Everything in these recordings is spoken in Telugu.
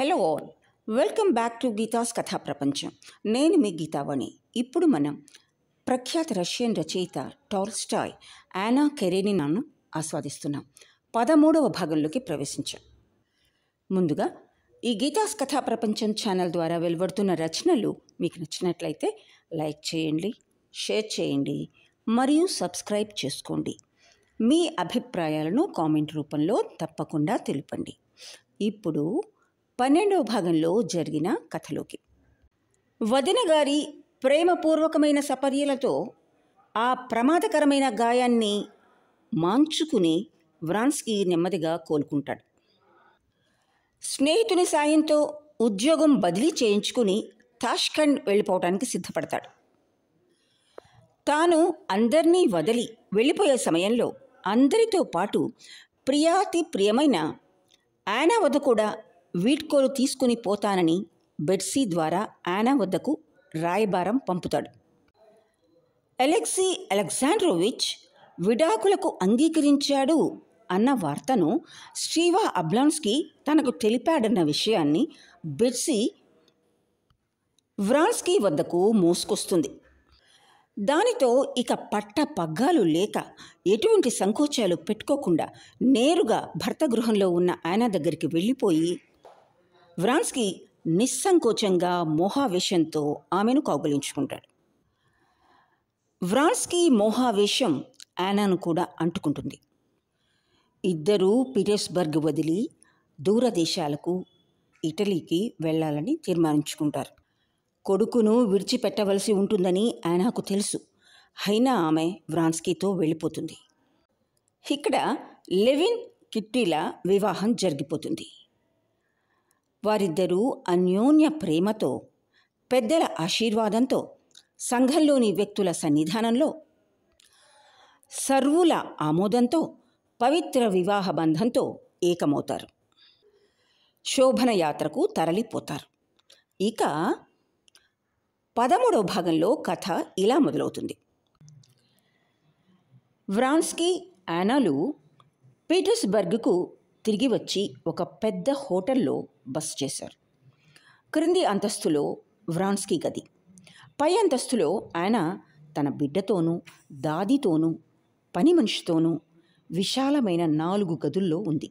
hello all welcome back to Geetha's కథా ప్రపంచం నేను మీ గీతావాణి ఇప్పుడు మనం ప్రఖ్యాత రష్యన్ రచయిత టాల్స్టాయ్ యానా కెరేనినాను ఆస్వాదిస్తున్నాం పదమూడవ భాగంలోకి ప్రవేశించాం ముందుగా ఈ గీతాస్ కథా ప్రపంచం ఛానల్ ద్వారా వెలువడుతున్న రచనలు మీకు నచ్చినట్లయితే లైక్ చేయండి షేర్ చేయండి మరియు సబ్స్క్రైబ్ చేసుకోండి మీ అభిప్రాయాలను కామెంట్ రూపంలో తప్పకుండా తెలుపండి ఇప్పుడు పన్నెండవ భాగంలో జరిగిన కథలోకి వదిన గారి ప్రేమపూర్వకమైన సపర్యలతో ఆ ప్రమాదకరమైన గాయాన్ని మాంచుకుని వ్రాన్స్కి నెమ్మదిగా కోలుకుంటాడు స్నేహితుని సాయంతో ఉద్యోగం బదిలీ చేయించుకుని తాష్ఖండ్ వెళ్ళిపోవటానికి సిద్ధపడతాడు తాను అందరినీ వదిలి వెళ్ళిపోయే సమయంలో అందరితో పాటు ప్రియాతి ప్రియమైన ఆనా వద్ద కూడా వీడ్కోలు తీసుకుని పోతానని బెడ్సీ ద్వారా ఆనా వద్దకు రాయబారం పంపుతాడు ఎలెక్సీ అలెగ్జాండ్రోవిచ్ విడాకులకు అంగీకరించాడు అన్న వార్తను స్టీవా అబ్లాన్స్కి తనకు తెలిపాడన్న విషయాన్ని బెడ్సీ వ్రాన్స్కీ వద్దకు మోసుకొస్తుంది దానితో ఇక పట్ట పగ్గాలు లేక ఎటువంటి సంకోచాలు పెట్టుకోకుండా నేరుగా భర్త గృహంలో ఉన్న ఆయన దగ్గరికి వెళ్ళిపోయి వ్రాన్స్కి నిస్సంకోచంగా మోహావేశంతో ఆమెను కౌగులించుకుంటాడు వ్రాన్స్కి మోహావేశం యానాను కూడా అంటుకుంటుంది ఇద్దరూ పీటర్స్బర్గ్ వదిలి దూరదేశాలకు ఇటలీకి వెళ్ళాలని తీర్మానించుకుంటారు కొడుకును విడిచిపెట్టవలసి ఉంటుందని యానాకు తెలుసు అయినా ఆమె వ్రాన్స్కీతో వెళ్ళిపోతుంది ఇక్కడ లెవిన్ కిట్టీల వివాహం జరిగిపోతుంది వారిద్దరూ అన్యోన్య ప్రేమతో పెద్దల ఆశీర్వాదంతో సంఘంలోని వ్యక్తుల సన్నిధానంలో సర్వుల ఆమోదంతో పవిత్ర వివాహ బంధంతో ఏకమవుతారు శోభన యాత్రకు తరలిపోతారు ఇక పదమూడవ భాగంలో కథ ఇలా మొదలవుతుంది వ్రాన్స్కీ యానాలు పీటర్స్బర్గ్కు తిరిగి వచ్చి ఒక పెద్ద హోటల్లో బస్ చేశారు క్రింది అంతస్తులో వ్రాన్స్కి గది పై అంతస్తులో ఆయన తన బిడ్డతోనూ దాదితోనూ పని మనిషితోనూ విశాలమైన నాలుగు గదుల్లో ఉంది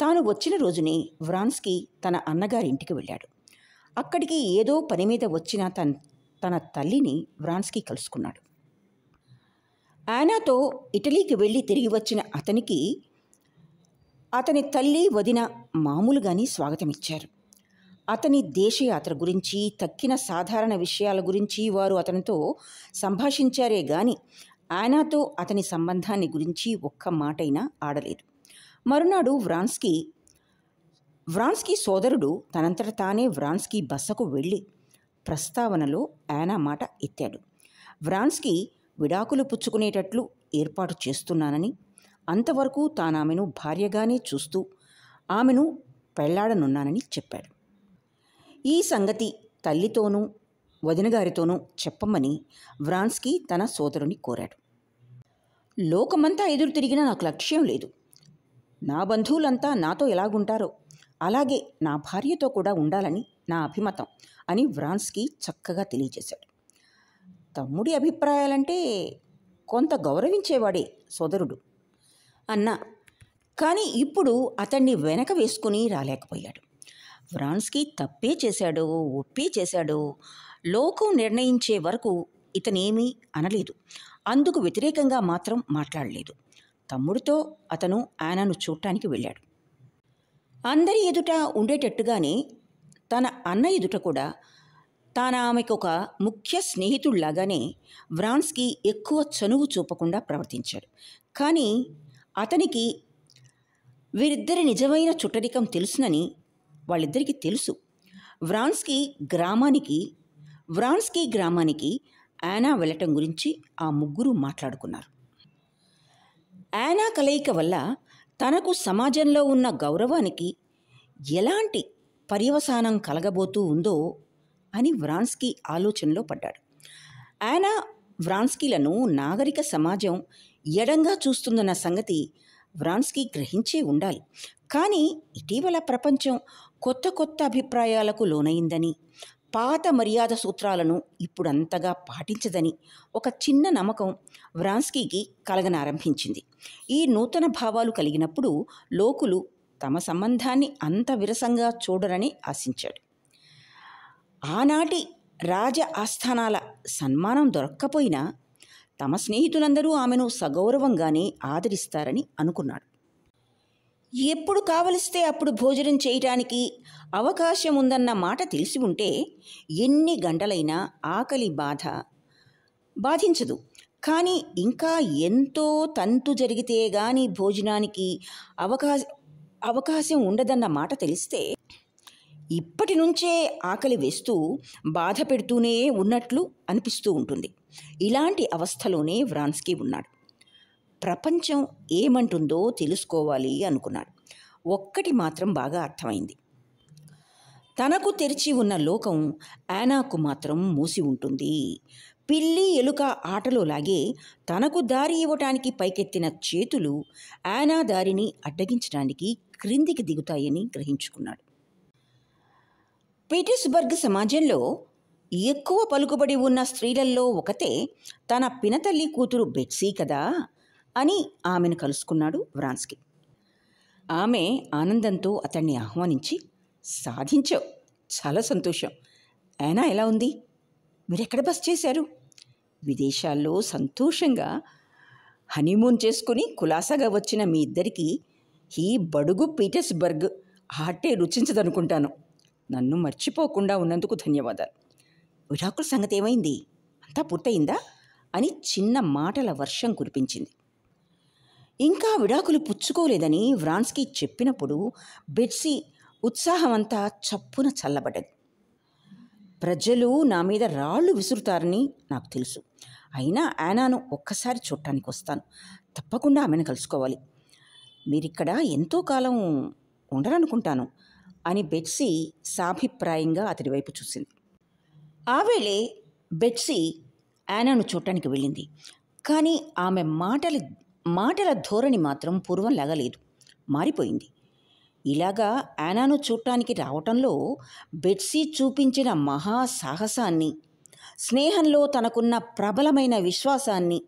తాను వచ్చిన రోజునే వ్రాన్స్కి తన అన్నగారింటికి వెళ్ళాడు అక్కడికి ఏదో పని మీద వచ్చిన తన తన తల్లిని వ్రాన్స్కి కలుసుకున్నాడు ఆనాతో ఇటలీకి వెళ్ళి తిరిగి వచ్చిన అతనికి అతని తల్లి వదిన మామూలుగానే స్వాగతమిచ్చారు అతని దేశయాత్ర గురించి తక్కిన సాధారణ విషయాల గురించి వారు అతనితో సంభాషించారే గాని ఆయనతో అతని సంబంధాన్ని గురించి ఒక్క మాటైనా ఆడలేదు మరునాడు వ్రాన్స్కి వ్రాన్స్కి సోదరుడు తనంతట తానే వ్రాన్స్కి బస్సకు వెళ్ళి ప్రస్తావనలో ఆయన మాట ఎత్తాడు వ్రాన్స్కి విడాకులు పుచ్చుకునేటట్లు ఏర్పాటు చేస్తున్నానని అంతవరకు తానామెను భార్యగానే చూస్తూ ఆమెను పెళ్లాడనున్నానని చెప్పాడు ఈ సంగతి తల్లితోనూ వదినగారితోనూ చెప్పమని వ్రాన్స్కి తన సోదరుని కోరాడు లోకమంతా ఎదురు తిరిగినా నాకు లక్ష్యం లేదు నా బంధువులంతా నాతో ఎలాగుంటారో అలాగే నా భార్యతో కూడా ఉండాలని నా అభిమతం అని వ్రాన్స్కి చక్కగా తెలియజేశాడు తమ్ముడి అభిప్రాయాలంటే కొంత గౌరవించేవాడే సోదరుడు అన్నా కానీ ఇప్పుడు అతన్ని వెనక వేసుకుని రాలేకపోయాడు వ్రాన్స్కి తప్పే చేశాడో ఒప్పే చేశాడో లోకం నిర్ణయించే వరకు ఇతనేమీ అనలేదు అందుకు వ్యతిరేకంగా మాత్రం మాట్లాడలేదు తమ్ముడితో అతను ఆనను చూడటానికి వెళ్ళాడు అందరి ఎదుట ఉండేటట్టుగానే తన అన్న ఎదుట కూడా తాను ఆమెకు ఒక ముఖ్య స్నేహితుడిలాగానే వ్రాన్స్కి ఎక్కువ చనువు చూపకుండా ప్రవర్తించాడు కానీ అతనికి వీరిద్దరి నిజమైన చుట్టరికం తెలుసునని వాళ్ళిద్దరికీ తెలుసు వ్రాన్స్కి గ్రామానికి వ్రాన్స్కి గ్రామానికి యానా వెళ్ళటం గురించి ఆ ముగ్గురు మాట్లాడుకున్నారు యానా కలయిక వల్ల తనకు సమాజంలో ఉన్న గౌరవానికి ఎలాంటి పర్యవసానం కలగబోతూ ఉందో అని వ్రాన్స్కి ఆలోచనలో పడ్డాడు యానా వ్రాన్స్కీలను నాగరిక సమాజం ఎడంగా చూస్తుందన్న సంగతి వ్రాన్స్కి గ్రహించే ఉండాలి కానీ ఇటీవల ప్రపంచం కొత్త కొత్త అభిప్రాయాలకు లోనైందని పాత మర్యాద సూత్రాలను ఇప్పుడంతగా పాటించదని ఒక చిన్న నమ్మకం వ్రాన్స్కీకి కలగనారంభించింది ఈ నూతన భావాలు కలిగినప్పుడు లోకులు తమ సంబంధాన్ని అంత విరసంగా చూడరని ఆశించాడు ఆనాటి రాజ ఆస్థానాల సన్మానం దొరక్కపోయినా తమ స్నేహితులందరూ ఆమెను సగౌరవంగానే ఆదరిస్తారని అనుకున్నాడు ఎప్పుడు కావలిస్తే అప్పుడు భోజనం చేయటానికి అవకాశం ఉందన్న మాట తెలిసి ఉంటే ఎన్ని గంటలైనా ఆకలి బాధ బాధించదు కానీ ఇంకా ఎంతో తంతు జరిగితే గాని భోజనానికి అవకాశ అవకాశం ఉండదన్న మాట తెలిస్తే ఇప్పటి నుంచే ఆకలి వేస్తూ బాధ పెడుతూనే ఉన్నట్లు అనిపిస్తూ ఉంటుంది ఇలాంటి అవస్థలోనే వ్రాన్స్కి ఉన్నాడు ప్రపంచం ఏమంటుందో తెలుసుకోవాలి అనుకున్నాడు ఒక్కటి మాత్రం బాగా అర్థమైంది తనకు తెరిచి ఉన్న లోకం యానాకు మాత్రం మూసి ఉంటుంది పిల్లి ఎలుక ఆటలో లాగే తనకు దారి ఇవ్వటానికి పైకెత్తిన చేతులు యానా దారిని అడ్డగించడానికి క్రిందికి దిగుతాయని గ్రహించుకున్నాడు పీటర్స్బర్గ్ సమాజంలో ఎక్కువ పలుకుబడి ఉన్న స్త్రీలల్లో ఒకతే తన పినతల్లి కూతురు బెట్సీ కదా అని ఆమెను కలుసుకున్నాడు వ్రాన్స్కి ఆమె ఆనందంతో అతన్ని ఆహ్వానించి సాధించావు చాలా సంతోషం అయినా ఎలా ఉంది మీరెక్కడ బస్ చేశారు విదేశాల్లో సంతోషంగా హనీమూన్ చేసుకుని కులాసాగా వచ్చిన మీ ఇద్దరికి ఈ బడుగు పీటర్స్బర్గ్ హార్టే రుచించదనుకుంటాను నన్ను మర్చిపోకుండా ఉన్నందుకు ధన్యవాదాలు విడాకుల సంగతి ఏమైంది అంతా పూర్తయిందా అని చిన్న మాటల వర్షం కురిపించింది ఇంకా విడాకులు పుచ్చుకోలేదని వ్రాన్స్కి చెప్పినప్పుడు బెడ్సి ఉత్సాహమంతా చప్పున చల్లబడ్డది ప్రజలు నా మీద రాళ్ళు విసురుతారని నాకు తెలుసు అయినా యానాను ఒక్కసారి చూడటానికి వస్తాను తప్పకుండా ఆమెను కలుసుకోవాలి మీరిక్కడ ఎంతో కాలం ఉండరనుకుంటాను అని బెట్సీ సాభిప్రాయంగా అతడి వైపు చూసింది ఆ వేళే బెట్సీ యానాను చూడటానికి వెళ్ళింది కానీ ఆమె మాటల మాటల ధోరణి మాత్రం పూర్వం లేదు మారిపోయింది ఇలాగా యానాను చూడటానికి రావటంలో బెట్సీ చూపించిన మహా సాహసాన్ని స్నేహంలో తనకున్న ప్రబలమైన విశ్వాసాన్ని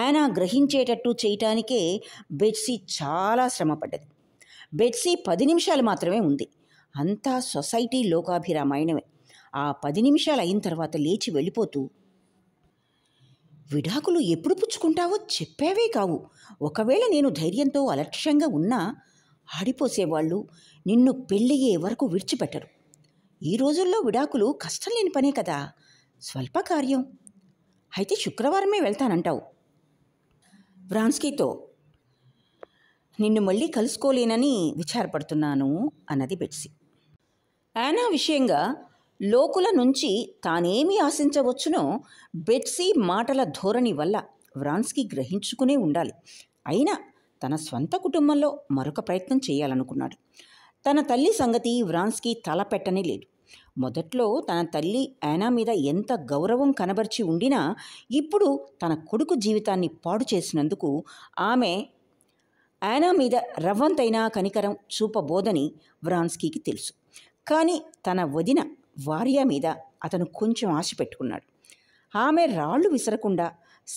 యానా గ్రహించేటట్టు చేయటానికే బెట్సీ చాలా శ్రమపడ్డది బెట్సీ పది నిమిషాలు మాత్రమే ఉంది అంతా సొసైటీ లోకాభిరామాయణమే ఆ పది నిమిషాలు అయిన తర్వాత లేచి వెళ్ళిపోతూ విడాకులు ఎప్పుడు పుచ్చుకుంటావో చెప్పావే కావు ఒకవేళ నేను ధైర్యంతో అలక్ష్యంగా ఉన్నా ఆడిపోసేవాళ్ళు నిన్ను పెళ్ళయ్యే వరకు విడిచిపెట్టరు ఈ రోజుల్లో విడాకులు కష్టం లేని పనే కదా స్వల్ప కార్యం అయితే శుక్రవారమే వెళ్తానంటావు వ్రాన్స్కీతో నిన్ను మళ్ళీ కలుసుకోలేనని విచారపడుతున్నాను అన్నది బెట్సీ యానా విషయంగా లోకుల నుంచి తానేమి ఆశించవచ్చునో బెట్సీ మాటల ధోరణి వల్ల వ్రాన్స్కి గ్రహించుకునే ఉండాలి అయినా తన స్వంత కుటుంబంలో మరొక ప్రయత్నం చేయాలనుకున్నాడు తన తల్లి సంగతి వ్రాన్స్కి తలపెట్టనే లేదు మొదట్లో తన తల్లి యానా మీద ఎంత గౌరవం కనబరిచి ఉండినా ఇప్పుడు తన కొడుకు జీవితాన్ని పాడు చేసినందుకు ఆమె యానా మీద రవ్వంతైనా కనికరం చూపబోదని వ్రాన్స్కీకి తెలుసు కానీ తన వదిన వార్య మీద అతను కొంచెం ఆశ పెట్టుకున్నాడు ఆమె రాళ్ళు విసరకుండా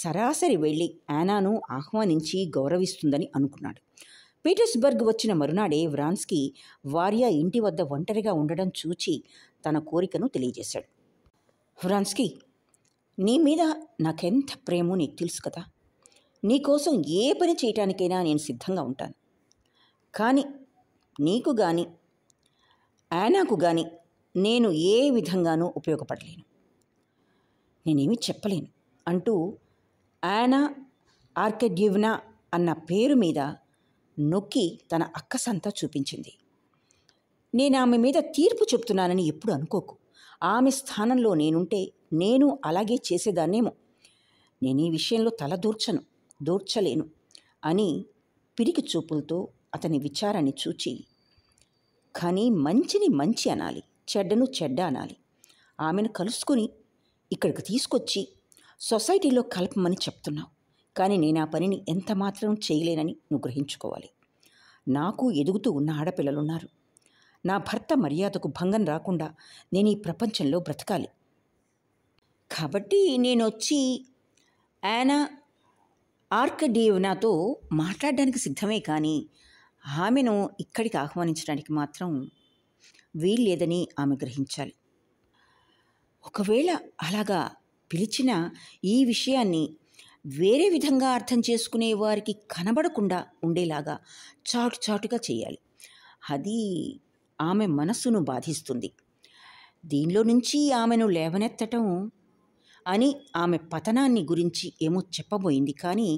సరాసరి వెళ్ళి యానాను ఆహ్వానించి గౌరవిస్తుందని అనుకున్నాడు పీటర్స్బర్గ్ వచ్చిన మరునాడే వ్రాన్స్కి వార్య ఇంటి వద్ద ఒంటరిగా ఉండడం చూచి తన కోరికను తెలియజేశాడు వ్రాన్స్కి నీ మీద నాకెంత ప్రేమో నీకు తెలుసు కదా నీకోసం ఏ పని చేయటానికైనా నేను సిద్ధంగా ఉంటాను కానీ నీకు కానీ యానాకు కానీ నేను ఏ విధంగానూ ఉపయోగపడలేను నేనేమి చెప్పలేను అంటూ ఆనా ఆర్కెడ్యూవ్నా అన్న పేరు మీద నొక్కి తన అక్కసంతా చూపించింది నేను ఆమె మీద తీర్పు చెప్తున్నానని ఎప్పుడు అనుకోకు ఆమె స్థానంలో నేనుంటే నేను అలాగే చేసేదాన్నేమో నేను ఈ విషయంలో తల దూర్చను దూర్చలేను అని పిరికి చూపులతో అతని విచారాన్ని చూచి కానీ మంచిని మంచి అనాలి చెడ్డను చెడ్డ అనాలి ఆమెను కలుసుకుని ఇక్కడికి తీసుకొచ్చి సొసైటీలో కలపమని చెప్తున్నావు కానీ నేను ఆ పనిని ఎంత మాత్రం చేయలేనని నువ్వు గ్రహించుకోవాలి నాకు ఎదుగుతూ ఉన్న ఆడపిల్లలున్నారు నా భర్త మర్యాదకు భంగం రాకుండా నేను ఈ ప్రపంచంలో బ్రతకాలి కాబట్టి నేను వచ్చి ఆయన ఆర్కడీవ్నాతో మాట్లాడడానికి సిద్ధమే కానీ ఆమెను ఇక్కడికి ఆహ్వానించడానికి మాత్రం వీల్లేదని ఆమె గ్రహించాలి ఒకవేళ అలాగా పిలిచిన ఈ విషయాన్ని వేరే విధంగా అర్థం చేసుకునే వారికి కనబడకుండా ఉండేలాగా చాటు చాటుగా చేయాలి అది ఆమె మనస్సును బాధిస్తుంది దీనిలో నుంచి ఆమెను లేవనెత్తటం అని ఆమె పతనాన్ని గురించి ఏమో చెప్పబోయింది కానీ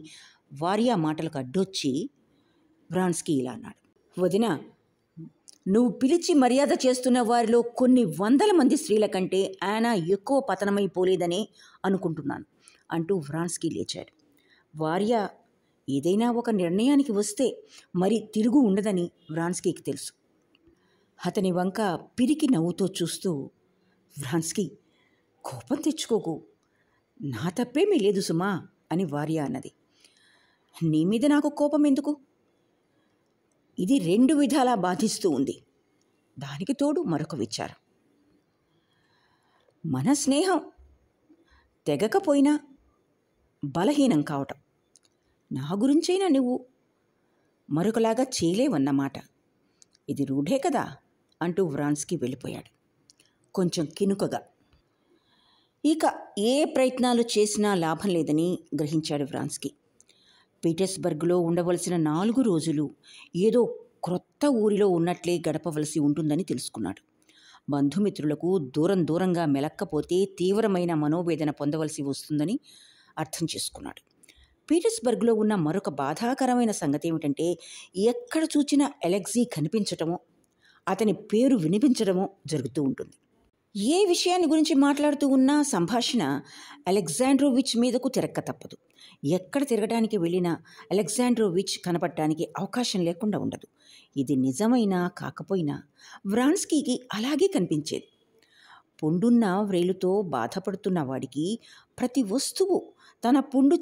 వారి ఆ మాటలకు అడ్డొచ్చి వ్రాన్స్కీ ఇలా అన్నాడు వదిన నువ్వు పిలిచి మర్యాద చేస్తున్న వారిలో కొన్ని వందల మంది స్త్రీల కంటే ఆయన ఎక్కువ పతనమైపోలేదని అనుకుంటున్నాను అంటూ వ్రాన్స్కి లేచాడు భార్య ఏదైనా ఒక నిర్ణయానికి వస్తే మరి తిరుగు ఉండదని వ్రాన్స్కీకి తెలుసు అతని వంక పిరికి నవ్వుతో చూస్తూ వ్రాన్స్కీ కోపం తెచ్చుకోకు నా తప్పేమీ లేదు సుమా అని వార్య అన్నది నీ మీద నాకు కోపం ఎందుకు ఇది రెండు విధాలా బాధిస్తూ ఉంది దానికి తోడు మరొక విచారం మన స్నేహం తెగకపోయినా బలహీనం కావటం నా గురించైనా నువ్వు మరొకలాగా చేయలేవన్నమాట ఇది రూఢే కదా అంటూ వ్రాన్స్కి వెళ్ళిపోయాడు కొంచెం కినుకగా ఇక ఏ ప్రయత్నాలు చేసినా లాభం లేదని గ్రహించాడు వ్రాన్స్కి పీటర్స్బర్గ్లో ఉండవలసిన నాలుగు రోజులు ఏదో క్రొత్త ఊరిలో ఉన్నట్లే గడపవలసి ఉంటుందని తెలుసుకున్నాడు బంధుమిత్రులకు దూరం దూరంగా మెలక్కపోతే తీవ్రమైన మనోవేదన పొందవలసి వస్తుందని అర్థం చేసుకున్నాడు పీటర్స్బర్గ్లో ఉన్న మరొక బాధాకరమైన సంగతి ఏమిటంటే ఎక్కడ చూచినా ఎలెక్జీ కనిపించటమో అతని పేరు వినిపించడమో జరుగుతూ ఉంటుంది ఏ విషయాన్ని గురించి మాట్లాడుతూ ఉన్నా సంభాషణ అలెగ్జాండ్రోవిచ్ మీదకు తిరక్క తప్పదు ఎక్కడ తిరగడానికి వెళ్ళినా అలెగ్జాండ్రోవిచ్ కనపడటానికి అవకాశం లేకుండా ఉండదు ఇది నిజమైనా కాకపోయినా వ్రాన్స్కీకి అలాగే కనిపించేది పుండున్న వ్రేలుతో బాధపడుతున్న వాడికి ప్రతి వస్తువు తన పుండు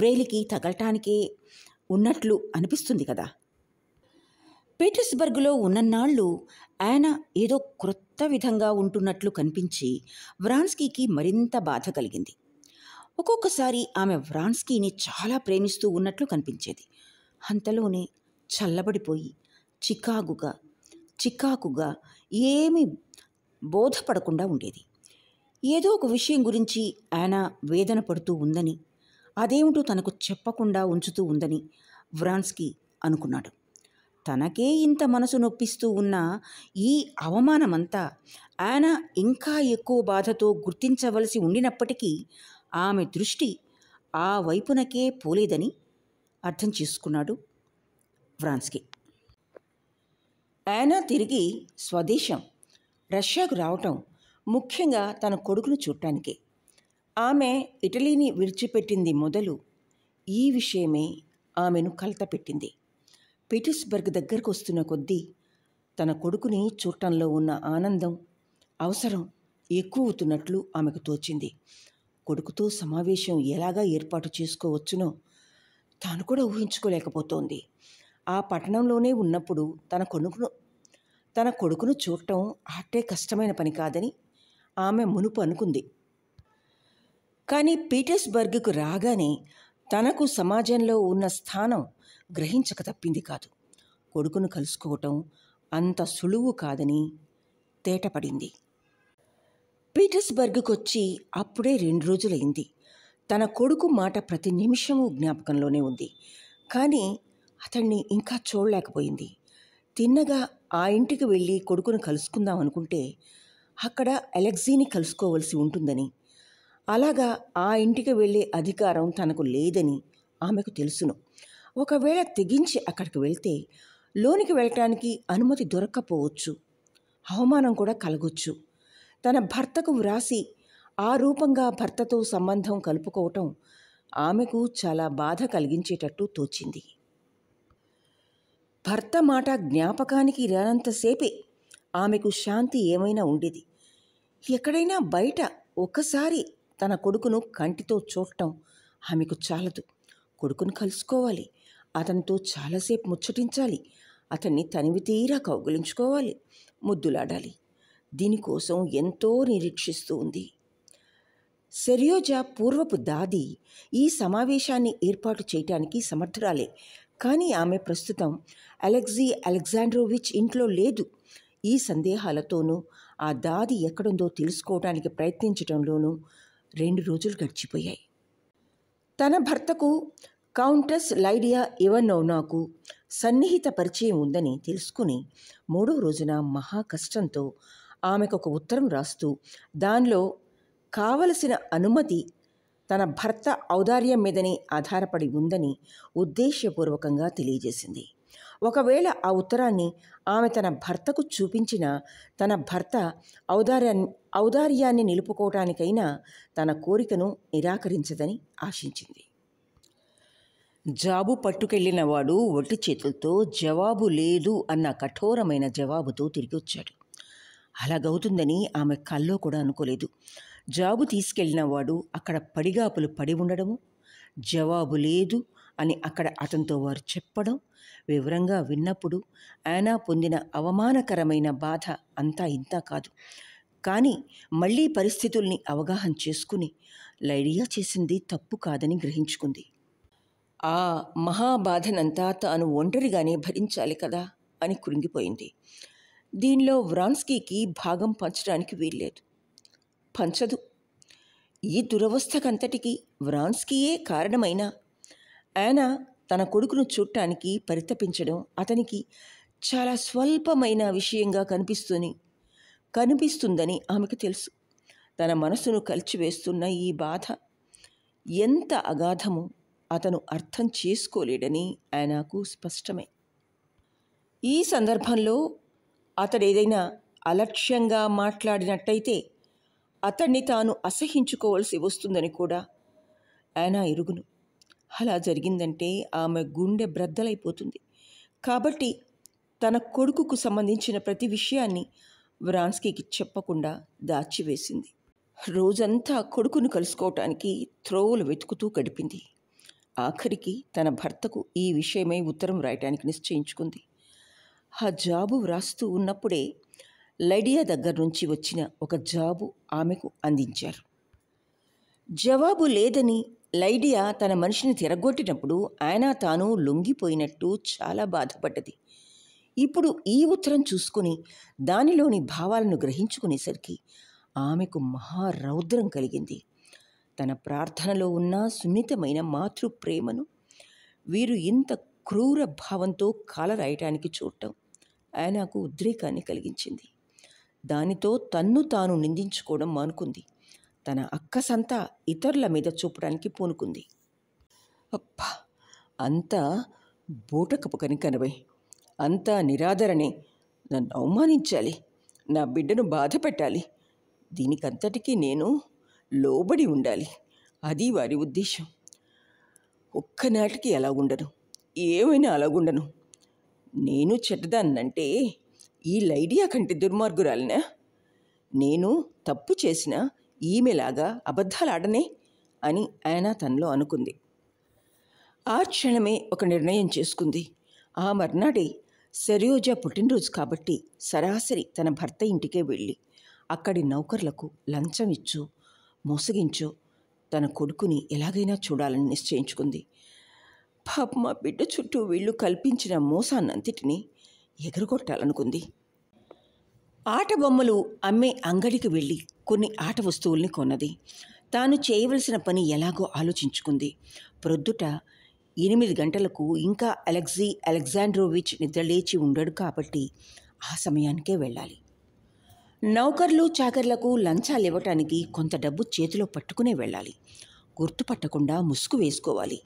వ్రేలికి తగలటానికే ఉన్నట్లు అనిపిస్తుంది కదా పీటర్స్బర్గ్లో ఉన్ననాళ్ళు ఆయన ఏదో క్రొత్త విధంగా ఉంటున్నట్లు కనిపించి వ్రాన్స్కీకి మరింత బాధ కలిగింది ఒక్కొక్కసారి ఆమె వ్రాన్స్కీని చాలా ప్రేమిస్తూ ఉన్నట్లు కనిపించేది అంతలోనే చల్లబడిపోయి చికాకుగా చికాకుగా ఏమీ బోధపడకుండా ఉండేది ఏదో ఒక విషయం గురించి ఆయన వేదన పడుతూ ఉందని అదేమిటో తనకు చెప్పకుండా ఉంచుతూ ఉందని వ్రాన్స్కీ అనుకున్నాడు తనకే ఇంత మనసు నొప్పిస్తూ ఉన్న ఈ అవమానమంతా ఆయన ఇంకా ఎక్కువ బాధతో గుర్తించవలసి ఉండినప్పటికీ ఆమె దృష్టి ఆ వైపునకే పోలేదని అర్థం చేసుకున్నాడు ఫ్రాన్స్కి ఆయన తిరిగి స్వదేశం రష్యాకు రావటం ముఖ్యంగా తన కొడుకును చూడటానికే ఆమె ఇటలీని విడిచిపెట్టింది మొదలు ఈ విషయమే ఆమెను కలతపెట్టింది పీటర్స్బర్గ్ దగ్గరకు వస్తున్న కొద్దీ తన కొడుకుని చూడటంలో ఉన్న ఆనందం అవసరం ఎక్కువ అవుతున్నట్లు ఆమెకు తోచింది కొడుకుతో సమావేశం ఎలాగా ఏర్పాటు చేసుకోవచ్చునో తాను కూడా ఊహించుకోలేకపోతోంది ఆ పట్టణంలోనే ఉన్నప్పుడు తన కొడుకును తన కొడుకును చూడటం అట్టే కష్టమైన పని కాదని ఆమె మునుపు అనుకుంది కానీ పీటర్స్బర్గ్కు రాగానే తనకు సమాజంలో ఉన్న స్థానం గ్రహించక తప్పింది కాదు కొడుకును కలుసుకోవటం అంత సులువు కాదని తేటపడింది పీటర్స్బర్గ్కి వచ్చి అప్పుడే రెండు రోజులైంది తన కొడుకు మాట ప్రతి నిమిషము జ్ఞాపకంలోనే ఉంది కానీ అతన్ని ఇంకా చూడలేకపోయింది తిన్నగా ఆ ఇంటికి వెళ్ళి కొడుకును కలుసుకుందాం అనుకుంటే అక్కడ అలెక్సీని కలుసుకోవలసి ఉంటుందని అలాగా ఆ ఇంటికి వెళ్ళే అధికారం తనకు లేదని ఆమెకు తెలుసును ఒకవేళ తెగించి అక్కడికి వెళ్తే లోనికి వెళ్ళటానికి అనుమతి దొరక్కపోవచ్చు అవమానం కూడా కలగొచ్చు తన భర్తకు వ్రాసి ఆ రూపంగా భర్తతో సంబంధం కలుపుకోవటం ఆమెకు చాలా బాధ కలిగించేటట్టు తోచింది భర్త మాట జ్ఞాపకానికి రానంతసేపే ఆమెకు శాంతి ఏమైనా ఉండేది ఎక్కడైనా బయట ఒకసారి తన కొడుకును కంటితో చూడటం ఆమెకు చాలదు కొడుకును కలుసుకోవాలి అతనితో చాలాసేపు ముచ్చటించాలి అతన్ని తనివి తీరా కౌగులించుకోవాలి ముద్దులాడాలి దీనికోసం ఎంతో నిరీక్షిస్తూ ఉంది సెరియోజా పూర్వపు దాది ఈ సమావేశాన్ని ఏర్పాటు చేయటానికి సమర్థురాలే కానీ ఆమె ప్రస్తుతం అలెక్జీ అలెగ్జాండ్రోవిచ్ ఇంట్లో లేదు ఈ సందేహాలతోనూ ఆ దాది ఎక్కడుందో తెలుసుకోవడానికి ప్రయత్నించడంలోనూ రెండు రోజులు గడిచిపోయాయి తన భర్తకు కౌంటెస్ లైడియా ఇవనోవ్నాకు సన్నిహిత పరిచయం ఉందని తెలుసుకుని మూడో రోజున మహా కష్టంతో ఆమెకు ఒక ఉత్తరం రాస్తూ దానిలో కావలసిన అనుమతి తన భర్త ఔదార్యం మీదనే ఆధారపడి ఉందని ఉద్దేశపూర్వకంగా తెలియజేసింది ఒకవేళ ఆ ఉత్తరాన్ని ఆమె తన భర్తకు చూపించిన తన భర్త ఔదార్యాన్ని ఔదార్యాన్ని నిలుపుకోవటానికైనా తన కోరికను నిరాకరించదని ఆశించింది జాబు పట్టుకెళ్లినవాడు ఒట్టి చేతులతో జవాబు లేదు అన్న కఠోరమైన జవాబుతో తిరిగి వచ్చాడు అలాగవుతుందని ఆమె కల్లో కూడా అనుకోలేదు జాబు తీసుకెళ్ళినవాడు అక్కడ పడిగాపులు పడి ఉండడము జవాబు లేదు అని అక్కడ అతనితో వారు చెప్పడం వివరంగా విన్నప్పుడు ఆయన పొందిన అవమానకరమైన బాధ అంతా ఇంతా కాదు కానీ మళ్ళీ పరిస్థితుల్ని అవగాహన చేసుకుని లైడియా చేసింది తప్పు కాదని గ్రహించుకుంది ఆ మహాబాధనంతా తాను ఒంటరిగానే భరించాలి కదా అని కృంగిపోయింది దీనిలో వ్రాన్స్కీకి భాగం పంచడానికి వీల్లేదు పంచదు ఈ దురవస్థకంతటికి వ్రాన్స్కీయే కారణమైన ఆయన తన కొడుకును చూడటానికి పరితపించడం అతనికి చాలా స్వల్పమైన విషయంగా కనిపిస్తుంది కనిపిస్తుందని ఆమెకు తెలుసు తన మనసును కలిచివేస్తున్న ఈ బాధ ఎంత అగాధము అతను అర్థం చేసుకోలేడని ఆయనకు స్పష్టమే ఈ సందర్భంలో అతడు ఏదైనా అలక్ష్యంగా మాట్లాడినట్టయితే అతన్ని తాను అసహించుకోవాల్సి వస్తుందని కూడా ఆయన ఇరుగును అలా జరిగిందంటే ఆమె గుండె బ్రద్దలైపోతుంది కాబట్టి తన కొడుకుకు సంబంధించిన ప్రతి విషయాన్ని వ్రాన్స్కీకి చెప్పకుండా దాచివేసింది రోజంతా కొడుకును కలుసుకోవటానికి త్రోవలు వెతుకుతూ గడిపింది ఆఖరికి తన భర్తకు ఈ విషయమై ఉత్తరం రాయటానికి నిశ్చయించుకుంది ఆ జాబు వ్రాస్తూ ఉన్నప్పుడే లైడియా దగ్గర నుంచి వచ్చిన ఒక జాబు ఆమెకు అందించారు జవాబు లేదని లైడియా తన మనిషిని తిరగొట్టినప్పుడు ఆయన తాను లొంగిపోయినట్టు చాలా బాధపడ్డది ఇప్పుడు ఈ ఉత్తరం చూసుకుని దానిలోని భావాలను గ్రహించుకునేసరికి ఆమెకు మహారౌద్రం కలిగింది తన ప్రార్థనలో ఉన్న సున్నితమైన మాతృ ప్రేమను వీరు ఇంత క్రూర భావంతో కాలరాయటానికి చూడటం ఆయనకు ఉద్రేకాన్ని కలిగించింది దానితో తన్ను తాను నిందించుకోవడం మానుకుంది తన అక్కసంతా ఇతరుల మీద చూపడానికి పూనుకుంది అప్పా అంతా బూటకపుకని కనబై అంతా నిరాదరనే నన్ను అవమానించాలి నా బిడ్డను బాధ పెట్టాలి దీనికంతటికీ నేను లోబడి ఉండాలి అది వారి ఉద్దేశం ఒక్కనాటికి ఎలా ఉండను ఏమైనా అలాగుండను నేను చెడ్డదాన్నంటే ఈ లైడియా కంటే దుర్మార్గురాలినా నేను తప్పు చేసిన ఈమెలాగా అబద్ధాలు ఆడనే అని ఆయన తనలో అనుకుంది ఆ క్షణమే ఒక నిర్ణయం చేసుకుంది ఆ మర్నాడే సరియోజ పుట్టినరోజు కాబట్టి సరాసరి తన భర్త ఇంటికే వెళ్ళి అక్కడి నౌకర్లకు లంచం ఇచ్చు మోసగించు తన కొడుకుని ఎలాగైనా చూడాలని నిశ్చయించుకుంది పాప మా బిడ్డ చుట్టూ వీళ్ళు కల్పించిన మోసాన్నంతటినీ ఎగరగొట్టాలనుకుంది ఆట బొమ్మలు అమ్మే అంగడికి వెళ్ళి కొన్ని ఆట వస్తువుల్ని కొన్నది తాను చేయవలసిన పని ఎలాగో ఆలోచించుకుంది ప్రొద్దుట ఎనిమిది గంటలకు ఇంకా అలెక్సీ అలెగ్జాండ్రోవిచ్ నిద్రలేచి ఉండడు కాబట్టి ఆ సమయానికే వెళ్ళాలి నౌకర్లు చాకర్లకు లంచాలు ఇవ్వటానికి కొంత డబ్బు చేతిలో పట్టుకునే వెళ్ళాలి గుర్తుపట్టకుండా ముసుగు వేసుకోవాలి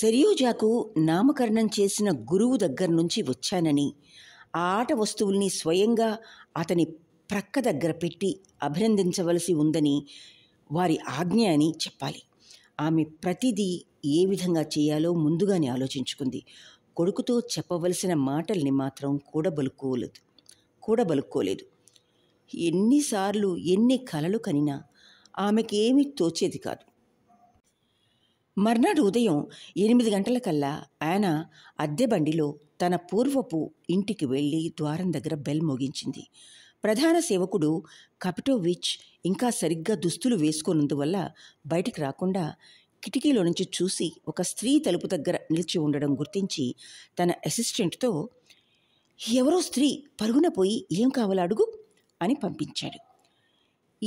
సెరియోజాకు నామకరణం చేసిన గురువు దగ్గర నుంచి వచ్చానని ఆ ఆట వస్తువుల్ని స్వయంగా అతని ప్రక్క దగ్గర పెట్టి అభినందించవలసి ఉందని వారి ఆజ్ఞ అని చెప్పాలి ఆమె ప్రతిదీ ఏ విధంగా చేయాలో ముందుగానే ఆలోచించుకుంది కొడుకుతో చెప్పవలసిన మాటల్ని మాత్రం కూడబలుకోలేదు కూడా బలుక్కోలేదు ఎన్నిసార్లు ఎన్ని కలలు కనినా ఆమెకేమీ తోచేది కాదు మర్నాడు ఉదయం ఎనిమిది గంటలకల్లా ఆయన అద్దె బండిలో తన పూర్వపు ఇంటికి వెళ్ళి ద్వారం దగ్గర బెల్ మోగించింది ప్రధాన సేవకుడు కపిటోవిచ్ ఇంకా సరిగ్గా దుస్తులు వేసుకున్నందువల్ల బయటికి రాకుండా కిటికీలో నుంచి చూసి ఒక స్త్రీ తలుపు దగ్గర నిలిచి ఉండడం గుర్తించి తన అసిస్టెంట్తో ఎవరో స్త్రీ పరుగున పోయి ఏం కావాలో అడుగు అని పంపించాడు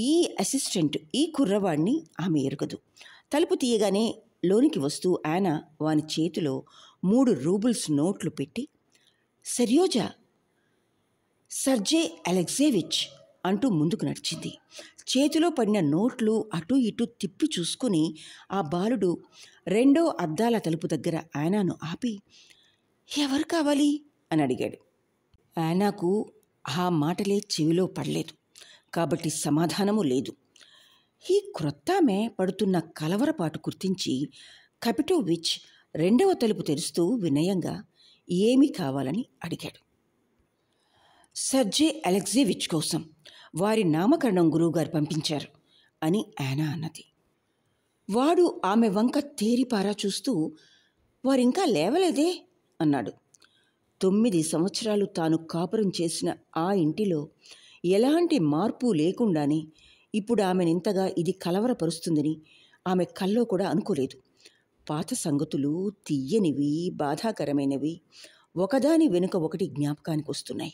ఈ అసిస్టెంట్ ఈ కుర్రవాడిని ఆమె ఎరగదు తలుపు తీయగానే లోనికి వస్తూ ఆయన వాని చేతిలో మూడు రూబుల్స్ నోట్లు పెట్టి సర్యోజా సర్జే అలెగ్జేవిచ్ అంటూ ముందుకు నడిచింది చేతిలో పడిన నోట్లు అటు ఇటు తిప్పి చూసుకుని ఆ బాలుడు రెండో అద్దాల తలుపు దగ్గర ఆయనను ఆపి ఎవరు కావాలి అని అడిగాడు యానాకు ఆ మాటలే చెవిలో పడలేదు కాబట్టి సమాధానము లేదు ఈ క్రొత్తమే పడుతున్న కలవరపాటు గుర్తించి కపిటోవిచ్ రెండవ తలుపు తెరుస్తూ వినయంగా ఏమి కావాలని అడిగాడు సర్జే అలెక్జేవిచ్ కోసం వారి నామకరణం గురువుగారు పంపించారు అని ఆయన అన్నది వాడు ఆమె వంక తేరిపారా చూస్తూ వారింకా లేవలేదే అన్నాడు తొమ్మిది సంవత్సరాలు తాను కాపురం చేసిన ఆ ఇంటిలో ఎలాంటి మార్పు లేకుండానే ఇప్పుడు ఆమెనింతగా ఇది కలవరపరుస్తుందని ఆమె కల్లో కూడా అనుకోలేదు పాత సంగతులు తీయనివి బాధాకరమైనవి ఒకదాని వెనుక ఒకటి జ్ఞాపకానికి వస్తున్నాయి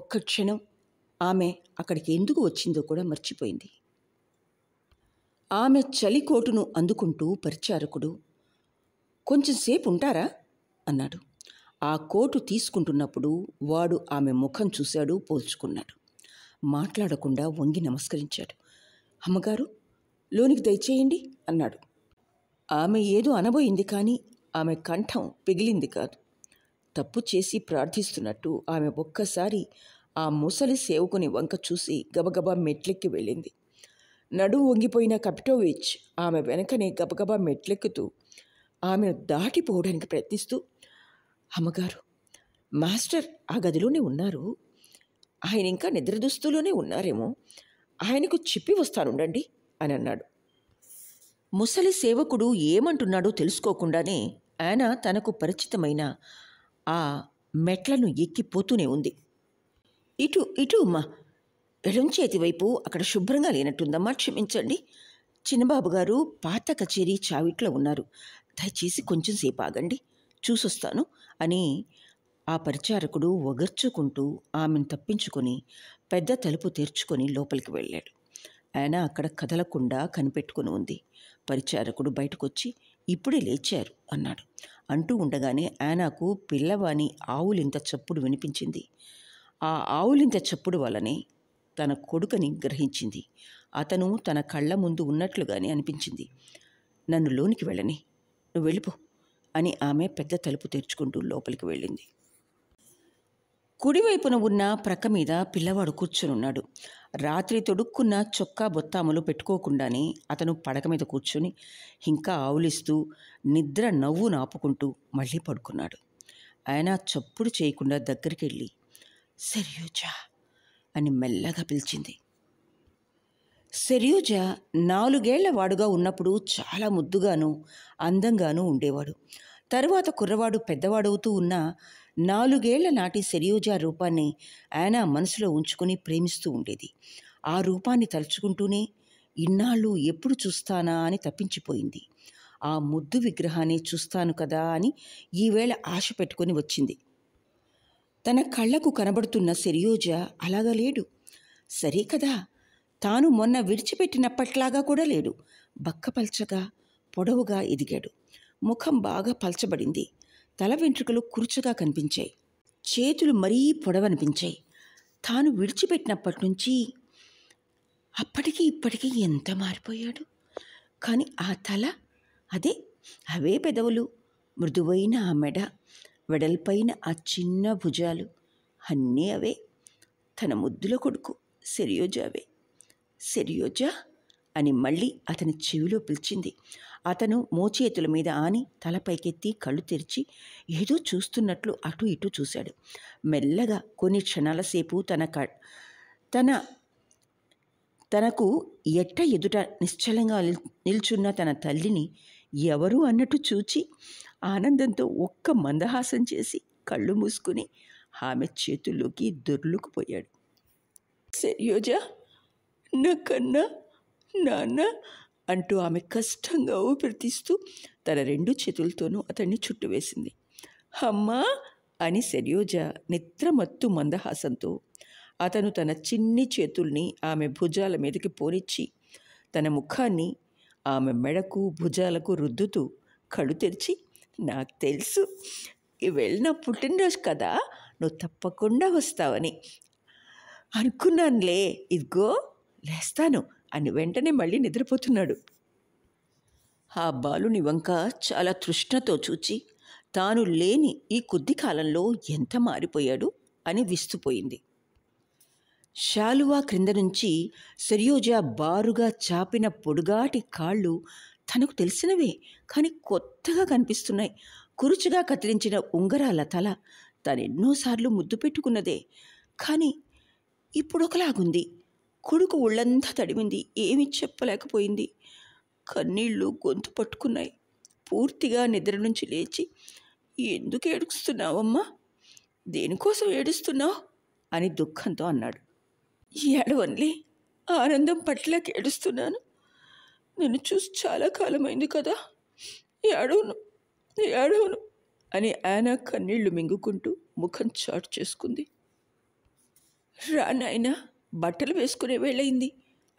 ఒక్క క్షణం ఆమె అక్కడికి ఎందుకు వచ్చిందో కూడా మర్చిపోయింది ఆమె చలికోటును అందుకుంటూ పరిచారకుడు కొంచెంసేపు ఉంటారా అన్నాడు ఆ కోటు తీసుకుంటున్నప్పుడు వాడు ఆమె ముఖం చూశాడు పోల్చుకున్నాడు మాట్లాడకుండా వంగి నమస్కరించాడు అమ్మగారు లోనికి దయచేయండి అన్నాడు ఆమె ఏదో అనబోయింది కానీ ఆమె కంఠం పిగిలింది కాదు తప్పు చేసి ప్రార్థిస్తున్నట్టు ఆమె ఒక్కసారి ఆ ముసలి సేవకుని వంక చూసి గబగబా మెట్లెక్కి వెళ్ళింది నడు వంగిపోయిన కపిటోవిచ్ ఆమె వెనకనే గబగబా మెట్లెక్కుతూ ఆమెను దాటిపోవడానికి ప్రయత్నిస్తూ అమ్మగారు మాస్టర్ ఆ గదిలోనే ఉన్నారు ఆయన ఇంకా నిద్ర దుస్తులోనే ఉన్నారేమో ఆయనకు చెప్పి వస్తానుండండి అని అన్నాడు ముసలి సేవకుడు ఏమంటున్నాడో తెలుసుకోకుండానే ఆయన తనకు పరిచితమైన ఆ మెట్లను ఎక్కిపోతూనే ఉంది ఇటు ఇటు అమ్మా ఎడం చేతి వైపు అక్కడ శుభ్రంగా లేనట్టుందమ్మా క్షమించండి చిన్నబాబు గారు పాత కచేరీ చావిట్లో ఉన్నారు దయచేసి కొంచెం సేపు ఆగండి చూసొస్తాను అని ఆ పరిచారకుడు ఒగర్చుకుంటూ ఆమెను తప్పించుకొని పెద్ద తలుపు తెరుచుకొని లోపలికి వెళ్ళాడు ఆయన అక్కడ కదలకుండా కనిపెట్టుకుని ఉంది పరిచారకుడు బయటకొచ్చి ఇప్పుడే లేచారు అన్నాడు అంటూ ఉండగానే ఆయనకు పిల్లవాని ఆవులింత చప్పుడు వినిపించింది ఆ ఆవులింత చప్పుడు వల్లనే తన కొడుకని గ్రహించింది అతను తన కళ్ళ ముందు ఉన్నట్లుగానే అనిపించింది నన్ను లోనికి వెళ్ళని నువ్వు వెళ్ళిపో అని ఆమె పెద్ద తలుపు తెరుచుకుంటూ లోపలికి వెళ్ళింది కుడివైపున ఉన్న ప్రక్క మీద పిల్లవాడు కూర్చునున్నాడు రాత్రి తొడుక్కున్న చొక్కా బొత్తాములు పెట్టుకోకుండానే అతను పడక మీద కూర్చుని ఇంకా ఆవులిస్తూ నిద్ర నవ్వు నాపుకుంటూ మళ్ళీ పడుకున్నాడు ఆయన చప్పుడు చేయకుండా దగ్గరికి వెళ్ళి సరియోజా అని మెల్లగా పిలిచింది సెర్యూజ నాలుగేళ్ల వాడుగా ఉన్నప్పుడు చాలా ముద్దుగాను అందంగాను ఉండేవాడు తరువాత కుర్రవాడు పెద్దవాడవుతూ ఉన్న నాలుగేళ్ల నాటి సెరియోజ రూపాన్ని ఆయన మనసులో ఉంచుకుని ప్రేమిస్తూ ఉండేది ఆ రూపాన్ని తలుచుకుంటూనే ఇన్నాళ్ళు ఎప్పుడు చూస్తానా అని తప్పించిపోయింది ఆ ముద్దు విగ్రహాన్ని చూస్తాను కదా అని ఈవేళ ఆశ పెట్టుకొని వచ్చింది తన కళ్ళకు కనబడుతున్న సెరియోజ అలాగా లేడు సరే కదా తాను మొన్న విడిచిపెట్టినప్పట్లాగా కూడా లేడు బక్కపల్చగా పొడవుగా ఎదిగాడు ముఖం బాగా పల్చబడింది తల వెంట్రుకలు కురుచగా కనిపించాయి చేతులు మరీ పొడవనిపించాయి తాను విడిచిపెట్టినప్పటి నుంచి అప్పటికీ ఇప్పటికీ ఎంత మారిపోయాడు కానీ ఆ తల అదే అవే పెదవులు మృదువైన ఆ మెడ వెడల్పైన ఆ చిన్న భుజాలు అన్నీ అవే తన ముద్దుల కొడుకు సెరియోజావే సెరియోజా అని మళ్ళీ అతని చెవిలో పిలిచింది అతను మోచేతుల మీద ఆని తలపైకెత్తి కళ్ళు తెరిచి ఏదో చూస్తున్నట్లు అటు ఇటు చూశాడు మెల్లగా కొన్ని క్షణాల సేపు తన క తన తనకు ఎట్ట ఎదుట నిశ్చలంగా నిల్చున్న తన తల్లిని ఎవరు అన్నట్టు చూచి ఆనందంతో ఒక్క మందహాసం చేసి కళ్ళు మూసుకుని ఆమె చేతుల్లోకి దొర్లుకుపోయాడు సరియోజా నా కన్నా నాన్న అంటూ ఆమె కష్టంగా ఊపిరితీస్తూ తన రెండు చేతులతోనూ అతన్ని చుట్టువేసింది అమ్మా అని సెరియోజ నిద్రమత్తు మందహాసంతో అతను తన చిన్ని చేతుల్ని ఆమె భుజాల మీదకి పోనిచ్చి తన ముఖాన్ని ఆమె మెడకు భుజాలకు రుద్దుతూ కళ్ళు తెరిచి నాకు తెలుసు వెళ్ళిన పుట్టినరోజు కదా నువ్వు తప్పకుండా వస్తావని అనుకున్నానులే ఇదిగో లేస్తాను అని వెంటనే మళ్ళీ నిద్రపోతున్నాడు ఆ బాలుని వంక చాలా తృష్ణతో చూచి తాను లేని ఈ కొద్ది కాలంలో ఎంత మారిపోయాడు అని విస్తుపోయింది శాలువా క్రింద నుంచి సరియోజ బారుగా చాపిన పొడుగాటి కాళ్ళు తనకు తెలిసినవే కానీ కొత్తగా కనిపిస్తున్నాయి కురుచుగా కత్తిరించిన ఉంగరాల తల తనెన్నోసార్లు ముద్దు పెట్టుకున్నదే కానీ ఇప్పుడొకలాగుంది కొడుకు ఒళ్ళంతా తడిమింది ఏమి చెప్పలేకపోయింది కన్నీళ్ళు గొంతు పట్టుకున్నాయి పూర్తిగా నిద్ర నుంచి లేచి ఎందుకు ఏడుస్తున్నావమ్మా దేనికోసం ఏడుస్తున్నావు అని దుఃఖంతో అన్నాడు ఏడవన్లీ ఆనందం పట్ల ఏడుస్తున్నాను నన్ను చూసి చాలా కాలమైంది కదా ఏడవును ఏడవును అని ఆయన కన్నీళ్లు మింగుకుంటూ ముఖం చాటు చేసుకుంది రా నాయనా బట్టలు వేసుకునే వేళయింది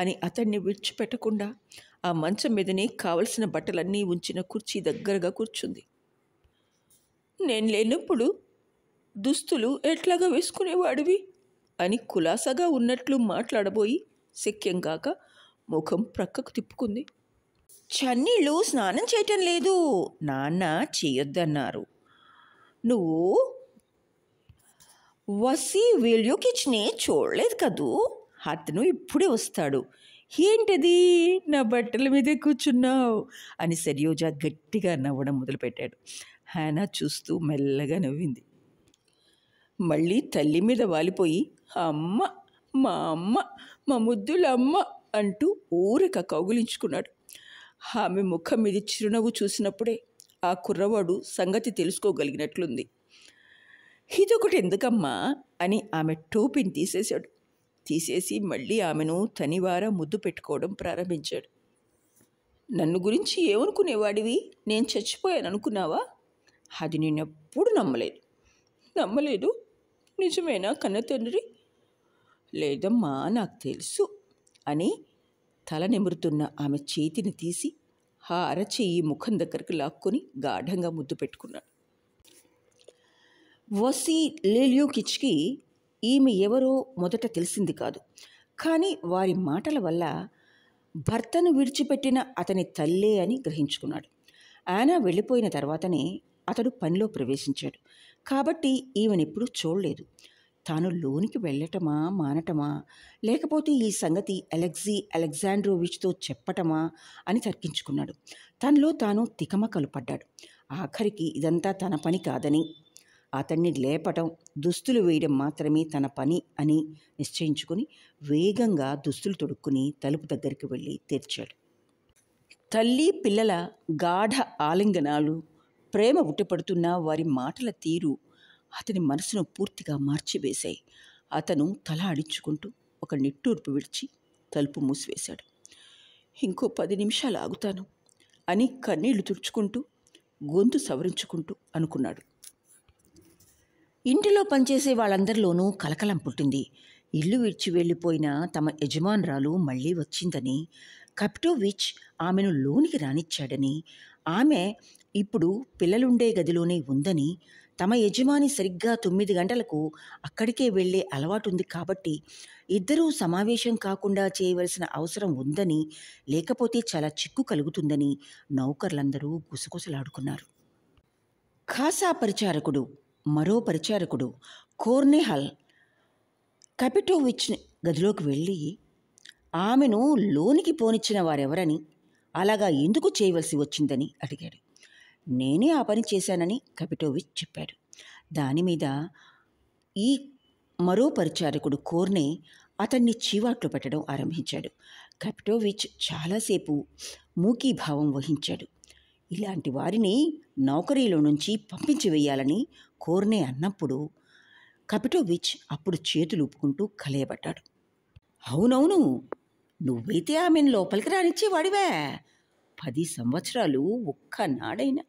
అని అతన్ని విడిచిపెట్టకుండా ఆ మంచం మీదనే కావలసిన బట్టలన్నీ ఉంచిన కుర్చీ దగ్గరగా కూర్చుంది నేను లేనప్పుడు దుస్తులు ఎట్లాగా వేసుకునేవాడివి అని కులాసగా ఉన్నట్లు మాట్లాడబోయి శక్యం కాక ముఖం ప్రక్కకు తిప్పుకుంది చన్నీళ్ళు స్నానం చేయటం లేదు నాన్న చేయొద్దన్నారు నువ్వు వసీ వీళ్ళు కిచెనే చూడలేదు కదూ అతను ఇప్పుడే వస్తాడు ఏంటది నా బట్టల మీదే కూర్చున్నావు అని సరియోజ గట్టిగా నవ్వడం మొదలుపెట్టాడు హానా చూస్తూ మెల్లగా నవ్వింది మళ్ళీ తల్లి మీద వాలిపోయి అమ్మ మా అమ్మ మా ముద్దులమ్మ అంటూ ఊరక కౌగులించుకున్నాడు ఆమె ముఖం మీద చిరునవ్వు చూసినప్పుడే ఆ కుర్రవాడు సంగతి తెలుసుకోగలిగినట్లుంది ఇదొకటి ఎందుకమ్మా అని ఆమె టోపీని తీసేశాడు తీసేసి మళ్ళీ ఆమెను తనివార ముద్దు పెట్టుకోవడం ప్రారంభించాడు నన్ను గురించి ఏమనుకునేవాడివి నేను చచ్చిపోయాను అనుకున్నావా అది నేనెప్పుడు నమ్మలేదు నమ్మలేదు నిజమేనా కన్న తండ్రి లేదమ్మా నాకు తెలుసు అని తల నిమురుతున్న ఆమె చేతిని తీసి ఆ అరచెయ్యి ముఖం దగ్గరకు లాక్కొని గాఢంగా ముద్దు పెట్టుకున్నాడు వసీ లేల్యూకిచ్కి ఈమె ఎవరో మొదట తెలిసింది కాదు కానీ వారి మాటల వల్ల భర్తను విడిచిపెట్టిన అతని తల్లే అని గ్రహించుకున్నాడు ఆనా వెళ్ళిపోయిన తర్వాతనే అతడు పనిలో ప్రవేశించాడు కాబట్టి ఈవెనెప్పుడు చూడలేదు తాను లోనికి వెళ్ళటమా మానటమా లేకపోతే ఈ సంగతి అలెగ్జీ అలెగ్జాండ్రోవిచ్తో చెప్పటమా అని తర్కించుకున్నాడు తనలో తాను తికమకలు పడ్డాడు ఆఖరికి ఇదంతా తన పని కాదని అతన్ని లేపటం దుస్తులు వేయడం మాత్రమే తన పని అని నిశ్చయించుకుని వేగంగా దుస్తులు తొడుక్కుని తలుపు దగ్గరికి వెళ్ళి తెరిచాడు తల్లి పిల్లల గాఢ ఆలింగనాలు ప్రేమ ఉట్టిపడుతున్న వారి మాటల తీరు అతని మనసును పూర్తిగా మార్చివేశాయి అతను తల అడించుకుంటూ ఒక నిట్టూర్పు విడిచి తలుపు మూసివేశాడు ఇంకో పది నిమిషాలు ఆగుతాను అని కన్నీళ్లు తుడుచుకుంటూ గొంతు సవరించుకుంటూ అనుకున్నాడు ఇంటిలో పనిచేసే వాళ్ళందరిలోనూ కలకలం పుట్టింది ఇల్లు విడిచి వెళ్ళిపోయిన తమ యజమానురాలు మళ్ళీ వచ్చిందని కప్టోవిచ్ ఆమెను లోనికి రానిచ్చాడని ఆమె ఇప్పుడు పిల్లలుండే గదిలోనే ఉందని తమ యజమాని సరిగ్గా తొమ్మిది గంటలకు అక్కడికే వెళ్లే అలవాటుంది కాబట్టి ఇద్దరూ సమావేశం కాకుండా చేయవలసిన అవసరం ఉందని లేకపోతే చాలా చిక్కు కలుగుతుందని నౌకర్లందరూ గుసగుసలాడుకున్నారు ఖాసా పరిచారకుడు మరో పరిచారకుడు కోర్నెహల్ కపిటోవిచ్ గదిలోకి వెళ్ళి ఆమెను లోనికి పోనిచ్చిన వారెవరని అలాగా ఎందుకు చేయవలసి వచ్చిందని అడిగాడు నేనే ఆ పని చేశానని కపిటోవిచ్ చెప్పాడు దాని మీద ఈ మరో పరిచారకుడు కోర్నే అతన్ని చీవాట్లు పెట్టడం ఆరంభించాడు కపిటోవిచ్ చాలాసేపు మూకీభావం వహించాడు ఇలాంటి వారిని నౌకరీలో నుంచి పంపించి వేయాలని కోర్నే అన్నప్పుడు కపిటోవిచ్ అప్పుడు చేతులు ఊపుకుంటూ కలయబడ్డాడు అవునవును నువ్వైతే ఆమెను లోపలికి రానిచ్చి వాడివే పది సంవత్సరాలు ఒక్క ఒక్కనాడైనా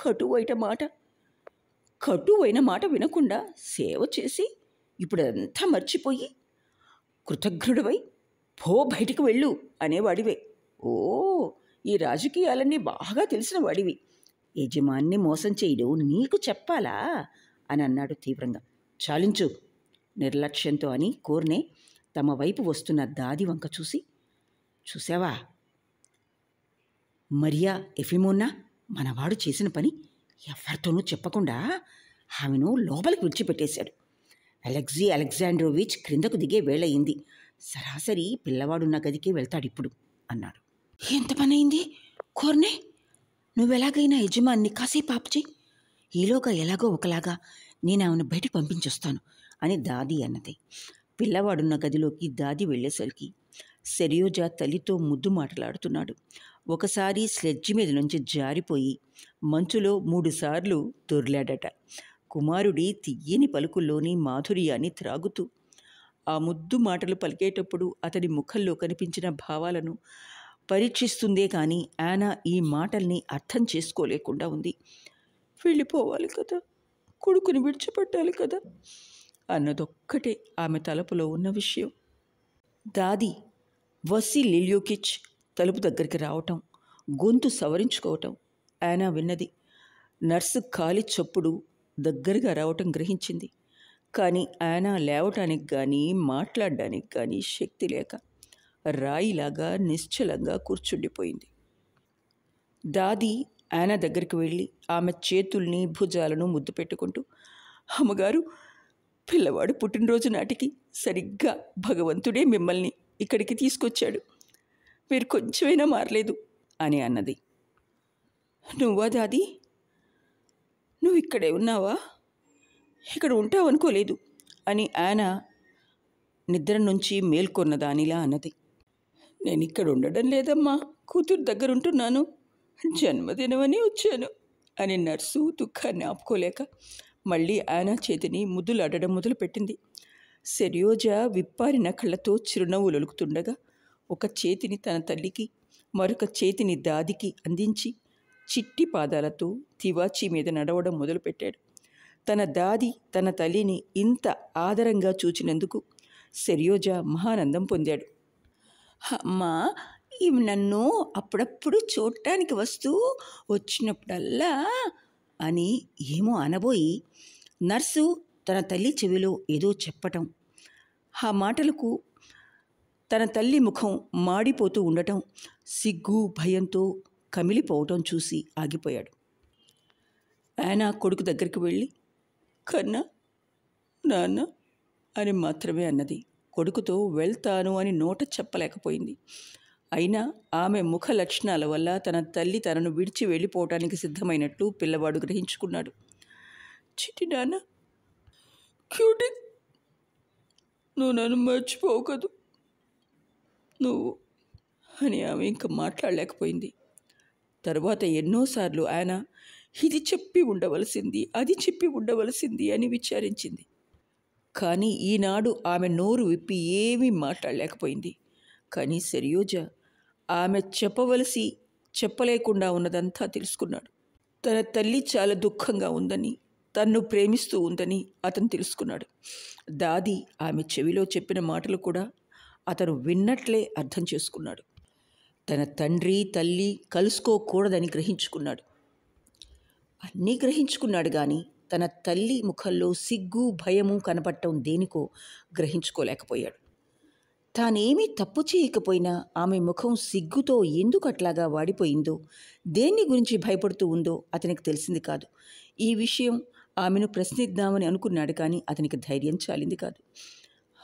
కటువైన మాట కటువైన మాట వినకుండా సేవ చేసి ఇప్పుడంతా మర్చిపోయి కృతజ్ఞుడవై పో బయటికి వెళ్ళు అనేవాడివే ఓ ఈ రాజకీయాలన్నీ బాగా తెలిసిన వాడివి యజమాన్ని మోసం చేయడు నీకు చెప్పాలా అని అన్నాడు తీవ్రంగా చాలించు నిర్లక్ష్యంతో అని కోర్నే తమ వైపు వస్తున్న దాది వంక చూసి చూసావా మరియా ఎఫిమోన్నా మనవాడు చేసిన పని ఎవరితోనూ చెప్పకుండా ఆమెను లోపలికి విడిచిపెట్టేశాడు అలెక్జీ అలెగ్జాండ్రోవిచ్ క్రిందకు దిగే వేళయింది సరాసరి పిల్లవాడున్న గదికి వెళ్తాడిప్పుడు అన్నాడు ఎంత పని అయింది కోర్నే నువ్వెలాగైనా యజమాన్ని కాసేపు ఆపుచి ఈలోగా ఎలాగో ఒకలాగా నేను ఆమెను బయట పంపించొస్తాను అని దాది అన్నది పిల్లవాడున్న గదిలోకి దాది వెళ్ళేసరికి సెరియోజా తల్లితో ముద్దు మాటలాడుతున్నాడు ఒకసారి స్లెడ్జి మీద నుంచి జారిపోయి మంచులో మూడుసార్లు దొర్లాడట కుమారుడి తియ్యని పలుకుల్లోని మాధుర్యాన్ని త్రాగుతూ ఆ ముద్దు మాటలు పలికేటప్పుడు అతడి ముఖంలో కనిపించిన భావాలను పరీక్షిస్తుందే కానీ యానా ఈ మాటల్ని అర్థం చేసుకోలేకుండా ఉంది వెళ్ళిపోవాలి కదా కొడుకుని విడిచిపెట్టాలి కదా అన్నదొక్కటే ఆమె తలుపులో ఉన్న విషయం దాది వసి లిల్యూకిచ్ తలుపు దగ్గరికి రావటం గొంతు సవరించుకోవటం యానా విన్నది నర్సు ఖాళీ చప్పుడు దగ్గరగా రావటం గ్రహించింది కానీ ఆయన లేవటానికి కానీ మాట్లాడడానికి కానీ శక్తి లేక రాయిలాగా నిశ్చలంగా కూర్చుండిపోయింది దాది ఆనా దగ్గరికి వెళ్ళి ఆమె చేతుల్ని భుజాలను ముద్దు పెట్టుకుంటూ అమ్మగారు పిల్లవాడు పుట్టినరోజు నాటికి సరిగ్గా భగవంతుడే మిమ్మల్ని ఇక్కడికి తీసుకొచ్చాడు మీరు కొంచెమైనా మారలేదు అని అన్నది నువ్వా దాది నువ్వు ఇక్కడే ఉన్నావా ఇక్కడ ఉంటావనుకోలేదు అని ఆనా నిద్ర నుంచి మేల్కొన్న దానిలా అన్నది నేను ఇక్కడ ఉండడం లేదమ్మా కూతురు దగ్గర ఉంటున్నాను జన్మదినమని వచ్చాను అని నర్సు దుఃఖాన్ని ఆపుకోలేక మళ్ళీ ఆయన చేతిని ముద్దులాడడం మొదలుపెట్టింది సెరియోజ విప్పారిన కళ్ళతో చిరునవ్వు లొలుకుతుండగా ఒక చేతిని తన తల్లికి మరొక చేతిని దాదికి అందించి చిట్టి పాదాలతో తివాచి మీద నడవడం మొదలుపెట్టాడు తన దాది తన తల్లిని ఇంత ఆదరంగా చూచినందుకు సెరియోజ మహానందం పొందాడు అమ్మా ఇవి నన్ను అప్పుడప్పుడు చూడటానికి వస్తూ వచ్చినప్పుడల్లా అని ఏమో అనబోయి నర్సు తన తల్లి చెవిలో ఏదో చెప్పటం ఆ మాటలకు తన తల్లి ముఖం మాడిపోతూ ఉండటం సిగ్గు భయంతో కమిలిపోవటం చూసి ఆగిపోయాడు ఆయన కొడుకు దగ్గరికి వెళ్ళి కన్నా నాన్న అని మాత్రమే అన్నది కొడుకుతో వెళ్తాను అని నోట చెప్పలేకపోయింది అయినా ఆమె ముఖ లక్షణాల వల్ల తన తల్లి తనను విడిచి వెళ్ళిపోవటానికి సిద్ధమైనట్లు పిల్లవాడు గ్రహించుకున్నాడు చిటి నాన్న క్యూటి నువ్వు నన్ను మర్చిపోకదు నువ్వు అని ఆమె ఇంకా మాట్లాడలేకపోయింది తరువాత ఎన్నోసార్లు ఆయన ఇది చెప్పి ఉండవలసింది అది చెప్పి ఉండవలసింది అని విచారించింది కానీ ఈనాడు ఆమె నోరు విప్పి ఏమీ మాట్లాడలేకపోయింది కానీ సరియోజ ఆమె చెప్పవలసి చెప్పలేకుండా ఉన్నదంతా తెలుసుకున్నాడు తన తల్లి చాలా దుఃఖంగా ఉందని తన్ను ప్రేమిస్తూ ఉందని అతను తెలుసుకున్నాడు దాది ఆమె చెవిలో చెప్పిన మాటలు కూడా అతను విన్నట్లే అర్థం చేసుకున్నాడు తన తండ్రి తల్లి కలుసుకోకూడదని గ్రహించుకున్నాడు అన్నీ గ్రహించుకున్నాడు కానీ తన తల్లి ముఖంలో సిగ్గు భయము కనపడటం దేనికో గ్రహించుకోలేకపోయాడు తానేమీ తప్పు చేయకపోయినా ఆమె ముఖం సిగ్గుతో ఎందుకు అట్లాగా వాడిపోయిందో దేన్ని గురించి భయపడుతూ ఉందో అతనికి తెలిసింది కాదు ఈ విషయం ఆమెను ప్రశ్నిద్దామని అనుకున్నాడు కానీ అతనికి ధైర్యం చాలింది కాదు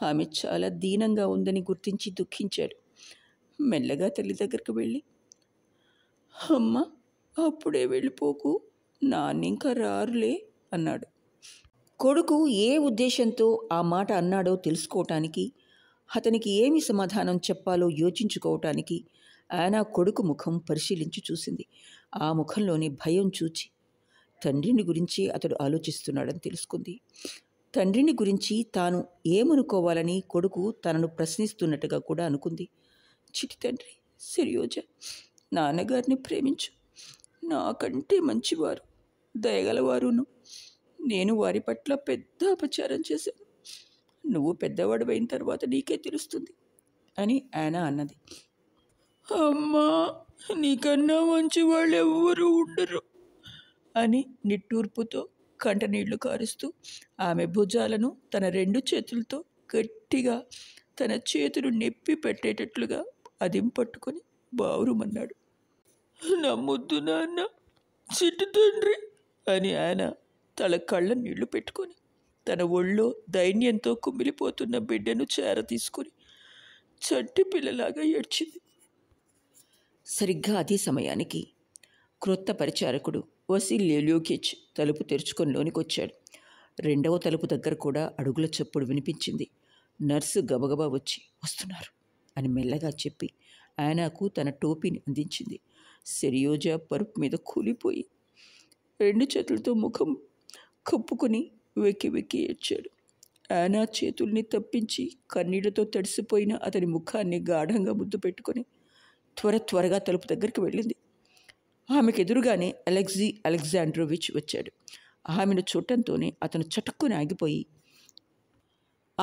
ఆమె చాలా దీనంగా ఉందని గుర్తించి దుఃఖించాడు మెల్లగా తల్లి దగ్గరికి వెళ్ళి అమ్మ అప్పుడే వెళ్ళిపోకు నాన్న ఇంకా రారులే అన్నాడు కొడుకు ఏ ఉద్దేశంతో ఆ మాట అన్నాడో తెలుసుకోవటానికి అతనికి ఏమి సమాధానం చెప్పాలో యోచించుకోవటానికి ఆయన కొడుకు ముఖం పరిశీలించి చూసింది ఆ ముఖంలోని భయం చూచి తండ్రిని గురించి అతడు ఆలోచిస్తున్నాడని తెలుసుకుంది తండ్రిని గురించి తాను ఏమనుకోవాలని కొడుకు తనను ప్రశ్నిస్తున్నట్టుగా కూడా అనుకుంది చిటి తండ్రి సిరియోజ నాన్నగారిని ప్రేమించు నాకంటే మంచివారు దయగలవారును నేను వారి పట్ల పెద్ద అపచారం చేశాను నువ్వు పెద్దవాడు అయిన తర్వాత నీకే తెలుస్తుంది అని ఆయన అన్నది అమ్మా నీకన్నా మంచి వాళ్ళు ఎవ్వరూ ఉండరు అని నిట్టూర్పుతో కంటనీళ్లు కారుస్తూ ఆమె భుజాలను తన రెండు చేతులతో గట్టిగా తన చేతులు నెప్పి పెట్టేటట్లుగా అదిం పట్టుకొని బావురుమన్నాడు నమ్ముద్దు నాన్న చిట్టు తండ్రి అని ఆయన తల కళ్ళ నీళ్లు పెట్టుకొని తన ఒళ్ళో దైన్యంతో కుమిలిపోతున్న బిడ్డను చేర తీసుకుని చట్టి పిల్లలాగా ఏడ్చింది సరిగ్గా అదే సమయానికి క్రొత్త పరిచారకుడు వసీ లెలియోకిచ్ తలుపు తెరుచుకొని లోనికి వచ్చాడు రెండవ తలుపు దగ్గర కూడా అడుగుల చప్పుడు వినిపించింది నర్సు గబగబా వచ్చి వస్తున్నారు అని మెల్లగా చెప్పి ఆయనకు తన టోపీని అందించింది సెరియోజా పరుపు మీద కూలిపోయి రెండు చేతులతో ముఖం కప్పుకుని వెక్కి వెక్కి ఏడ్చాడు ఆనా చేతుల్ని తప్పించి కన్నీళ్లతో తడిసిపోయిన అతని ముఖాన్ని గాఢంగా ముద్దు పెట్టుకొని త్వర త్వరగా తలుపు దగ్గరికి వెళ్ళింది ఆమెకు ఎదురుగానే అలెక్జీ అలెగ్జాండ్రోవిచ్ వచ్చాడు ఆమెను చూడటంతోనే అతను చటుక్కుని ఆగిపోయి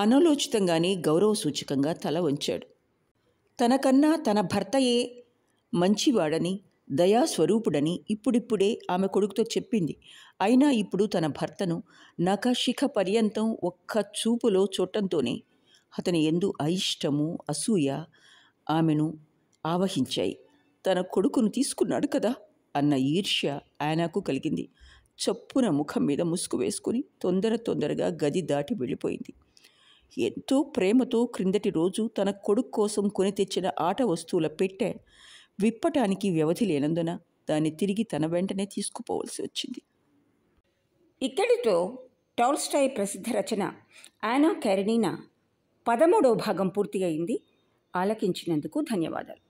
అనలోచితంగానే గౌరవ సూచకంగా తల వంచాడు తనకన్నా తన భర్తయే మంచివాడని దయాస్వరూపుడని ఇప్పుడిప్పుడే ఆమె కొడుకుతో చెప్పింది అయినా ఇప్పుడు తన భర్తను శిఖ పర్యంతం ఒక్క చూపులో చూడటంతోనే అతని ఎందు అయిష్టము అసూయ ఆమెను ఆవహించాయి తన కొడుకును తీసుకున్నాడు కదా అన్న ఈర్ష్య ఆయనకు కలిగింది చప్పున ముఖం మీద ముసుగు వేసుకుని తొందర తొందరగా గది దాటి వెళ్ళిపోయింది ఎంతో ప్రేమతో క్రిందటి రోజు తన కొడుకు కోసం కొని తెచ్చిన ఆట వస్తువుల పెట్టె విప్పటానికి వ్యవధి లేనందున దాన్ని తిరిగి తన వెంటనే తీసుకుపోవలసి వచ్చింది ఇక్కడితో టౌల్స్టాయ్ ప్రసిద్ధ రచన ఆనా కెరనీనా పదమూడవ భాగం పూర్తి అయింది ఆలకించినందుకు ధన్యవాదాలు